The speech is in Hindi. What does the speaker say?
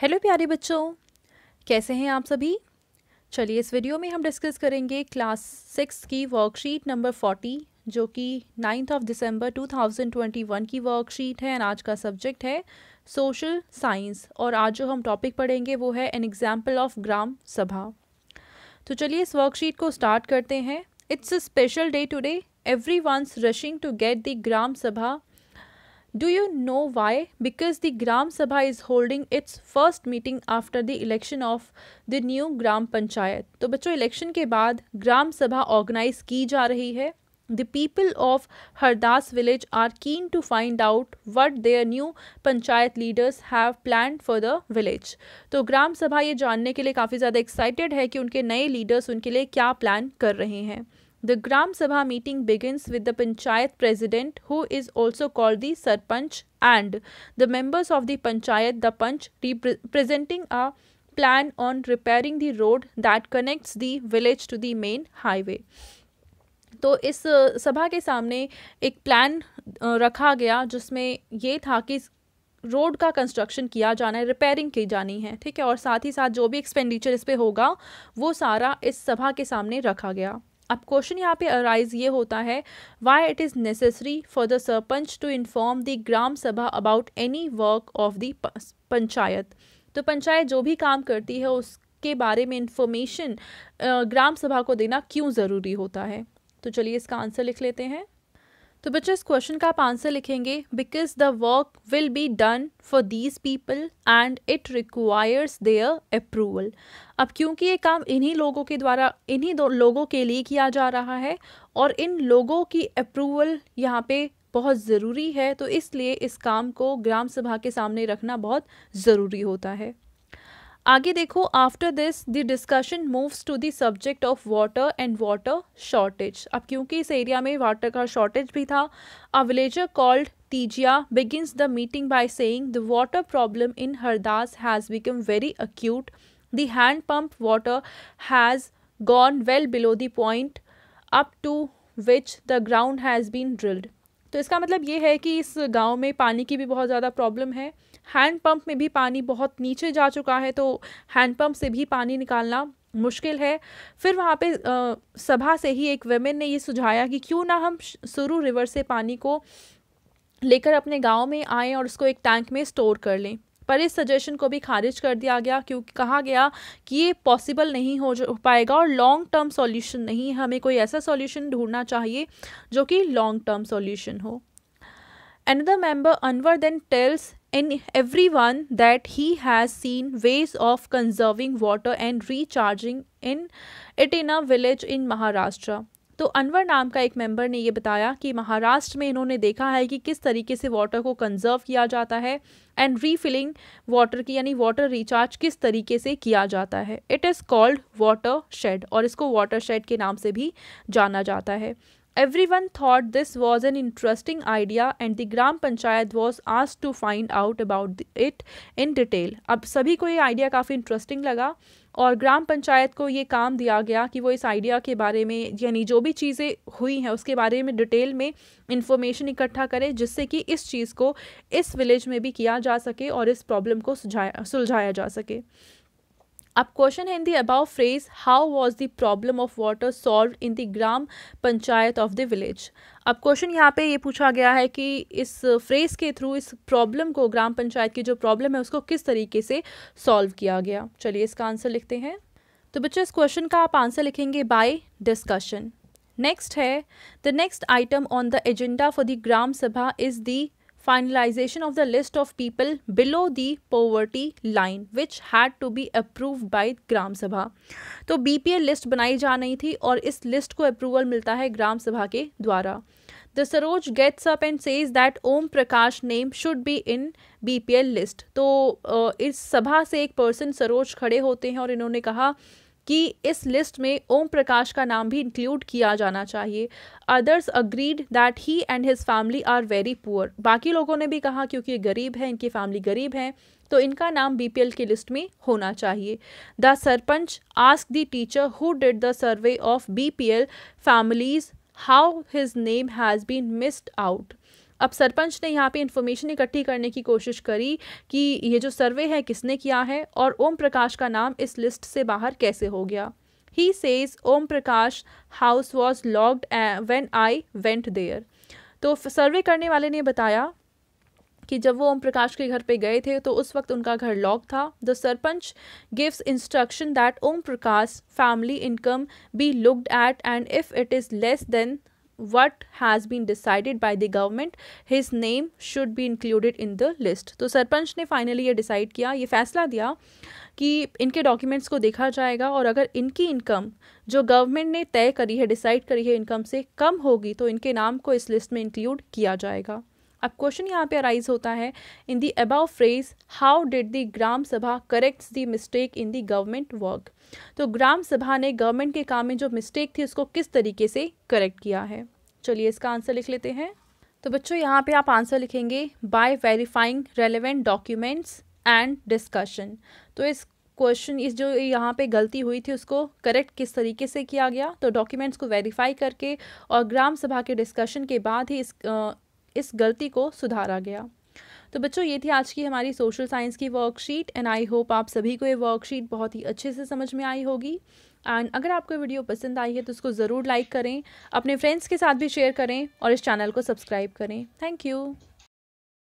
हेलो प्यारे बच्चों कैसे हैं आप सभी चलिए इस वीडियो में हम डिस्कस करेंगे क्लास सिक्स की वर्कशीट नंबर फोर्टी जो कि नाइन्थ ऑफ दिसंबर वन की वर्कशीट है एंड आज का सब्जेक्ट है सोशल साइंस और आज जो हम टॉपिक पढ़ेंगे वो है an example of gram sabha तो चलिए इस वर्कशीट को स्टार्ट करते हैं it's a special day today everyone's rushing to get the gram sabha Do you know why? Because the Gram Sabha is holding its first meeting after the election of the new Gram Panchayat. तो बच्चों इलेक्शन के बाद ग्राम सभा ऑर्गेनाइज की जा रही है The people of Hardas village are keen to find out what their new panchayat leaders have planned for the village. तो ग्राम सभा ये जानने के लिए काफ़ी ज़्यादा excited है कि उनके नए leaders उनके लिए क्या plan कर रहे हैं The Gram Sabha meeting begins with the Panchayat president, who is also called the Sarpanch, and the members of the Panchayat, the Panch, presenting a plan on repairing the road that connects the village to the main highway. तो इस सभा के सामने एक प्लान रखा गया जिसमें ये था कि रोड का कंस्ट्रक्शन किया जाना है रिपेयरिंग की जानी है ठीक है और साथ ही साथ जो भी एक्सपेंडिचर इस पर होगा वो सारा इस सभा के सामने रखा गया अब क्वेश्चन यहाँ पे अराइज ये होता है why it is necessary for the sarpanch to inform the gram sabha about any work of the panchayat तो पंचायत जो भी काम करती है उसके बारे में इंफॉर्मेशन ग्राम सभा को देना क्यों ज़रूरी होता है तो चलिए इसका आंसर लिख लेते हैं तो बच्चों इस क्वेश्चन का आप आंसर लिखेंगे because the work will be done for these people and it requires their approval अब क्योंकि ये काम इन्हीं लोगों के द्वारा इन्हीं दो लोगों के लिए किया जा रहा है और इन लोगों की अप्रूवल यहाँ पे बहुत ज़रूरी है तो इसलिए इस काम को ग्राम सभा के सामने रखना बहुत ज़रूरी होता है आगे देखो after this the discussion moves to the subject of water and water shortage अब क्योंकि इस एरिया में वाटर का शॉर्टेज भी था a villager called Tijiya begins the meeting by saying the water problem in Hardas has become very acute the hand pump water has gone well below the point up to which the ground has been drilled तो इसका मतलब ये है कि इस गांव में पानी की भी बहुत ज़्यादा प्रॉब्लम है हैंड पंप में भी पानी बहुत नीचे जा चुका है तो हैंड पंप से भी पानी निकालना मुश्किल है फिर वहाँ पे आ, सभा से ही एक वेमेन ने ये सुझाया कि क्यों ना हम सुरू रिवर से पानी को लेकर अपने गांव में आएँ और उसको एक टैंक में स्टोर कर लें पर इस सजेशन को भी खारिज कर दिया गया क्योंकि कहा गया कि ये पॉसिबल नहीं हो पाएगा और लॉन्ग टर्म सॉल्यूशन नहीं है हमें कोई ऐसा सॉल्यूशन ढूंढना चाहिए जो कि लॉन्ग टर्म सॉल्यूशन हो another member Anwar then tells in everyone that he has seen ways of conserving water and recharging in it in a village in Maharashtra तो अनवर नाम का एक मेंबर ने ये बताया कि महाराष्ट्र में इन्होंने देखा है कि किस तरीके से वाटर को कंजर्व किया जाता है एंड रीफिलिंग वाटर की यानी वाटर रिचार्ज किस तरीके से किया जाता है it is called watershed और इसको वाटर शेड के नाम से भी जाना जाता है everyone thought this was an interesting idea and the gram panchayat was आज to find out about it in detail अब सभी को ये आइडिया काफ़ी इंटरेस्टिंग लगा और ग्राम पंचायत को ये काम दिया गया कि वो इस आइडिया के बारे में यानी जो भी चीज़ें हुई हैं उसके बारे में डिटेल में इंफॉर्मेशन इकट्ठा करें जिससे कि इस चीज़ को इस विलेज में भी किया जा सके और इस प्रॉब्लम को सुझाया सुलझाया जा सके अब क्वेश्चन है in the above phrase how was the problem of water solved in the gram panchayat of the village अब क्वेश्चन यहाँ पे ये पूछा गया है कि इस फ्रेज के थ्रू इस प्रॉब्लम को ग्राम पंचायत की जो प्रॉब्लम है उसको किस तरीके से सॉल्व किया गया चलिए इसका आंसर लिखते हैं तो बच्चों इस क्वेश्चन का आप आंसर लिखेंगे बाय डिस्कशन नेक्स्ट है the next item on the agenda for the gram sabha is the finalization of the list of people below the poverty line which had to be approved by gram sabha तो बी पी एल लिस्ट बनाई जा रही थी और इस लिस्ट को अप्रूवल मिलता है ग्राम सभा के द्वारा the Saroj gets up and says that Om Prakash name should be in B P L list तो इस सभा से एक पर्सन सरोज खड़े होते हैं और इन्होंने कहा कि इस लिस्ट में ओम प्रकाश का नाम भी इंक्लूड किया जाना चाहिए others agreed that he and his family are very poor बाकी लोगों ने भी कहा क्योंकि ये गरीब हैं इनकी फैमिली गरीब हैं तो इनका नाम एल की लिस्ट में होना चाहिए the sarpanch ask the teacher who did the survey of all families how his name has been missed out अब सरपंच ने यहाँ पे इन्फॉर्मेशन इकट्ठी करने की कोशिश करी कि ये जो सर्वे है किसने किया है और ओम प्रकाश का नाम इस लिस्ट से बाहर कैसे हो गया he says Om Prakash house was locked when I went there तो सर्वे करने वाले ने बताया कि जब वो ओम प्रकाश के घर पे गए थे तो उस वक्त उनका घर लॉक था the sarpanch gives instruction that Om Prakash family income be looked at and if it is less than what has been decided by the government his name should be included in the list तो सरपंच ने फाइनली ये डिसाइड किया ये फैसला दिया कि इनके डॉक्यूमेंट्स को देखा जाएगा और अगर इनकी इनकम जो गवर्नमेंट ने तय करी है डिसाइड करी है इनकम से कम होगी तो इनके नाम को इस लिस्ट में इंक्लूड किया जाएगा अब क्वेश्चन यहाँ पे अराइज होता है in the above phrase how did the gram sabha corrects the mistake in the government work तो ग्राम सभा ने गवर्नमेंट के काम में जो मिस्टेक थी उसको किस तरीके से करेक्ट किया है चलिए इसका आंसर लिख लेते हैं तो बच्चों यहाँ पे आप आंसर लिखेंगे by verifying relevant documents and discussion तो इस क्वेश्चन इस जो यहाँ पे गलती हुई थी उसको करेक्ट किस तरीके से किया गया तो डॉक्यूमेंट्स को वेरीफाई करके और ग्राम सभा के डिस्कशन के बाद ही इस इस गलती को सुधारा गया तो बच्चों ये थी आज की हमारी सोशल साइंस की वर्कशीट एंड आई होप आप सभी को ये वर्कशीट बहुत ही अच्छे से समझ में आई होगी एंड अगर आपको वीडियो पसंद आई है तो उसको ज़रूर लाइक करें अपने फ्रेंड्स के साथ भी शेयर करें और इस चैनल को सब्सक्राइब करें थैंक यू